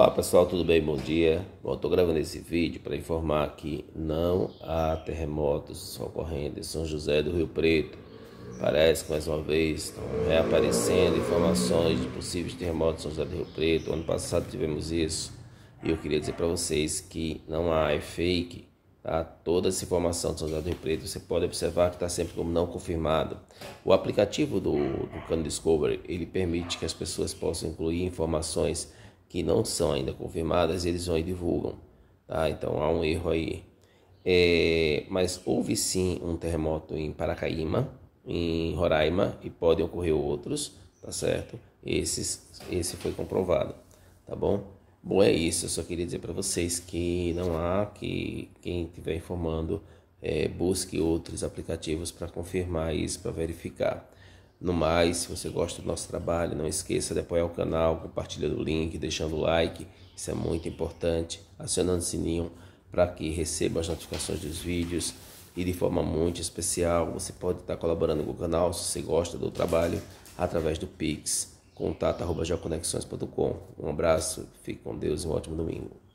Olá pessoal, tudo bem? Bom dia. Bom, estou gravando esse vídeo para informar que não há terremotos ocorrendo em São José do Rio Preto. Parece que mais uma vez estão reaparecendo informações de possíveis terremotos em São José do Rio Preto. Ano passado tivemos isso e eu queria dizer para vocês que não há, é fake. Tá? Toda essa informação de São José do Rio Preto você pode observar que está sempre como não confirmado. O aplicativo do, do Cano Discovery ele permite que as pessoas possam incluir informações que não são ainda confirmadas, eles vão e divulgam. Tá? Então há um erro aí. É, mas houve sim um terremoto em Paracaíma, em Roraima, e podem ocorrer outros, tá certo? Esses, esse foi comprovado, tá bom? Bom, é isso. Eu só queria dizer para vocês que não há que quem estiver informando é, busque outros aplicativos para confirmar isso, para verificar. No mais, se você gosta do nosso trabalho, não esqueça de apoiar o canal, compartilhando o link, deixando o like, isso é muito importante, acionando o sininho para que receba as notificações dos vídeos e de forma muito especial você pode estar colaborando com o canal se você gosta do trabalho através do Pix, contato.geoconexões.com. Um abraço, fique com Deus e um ótimo domingo.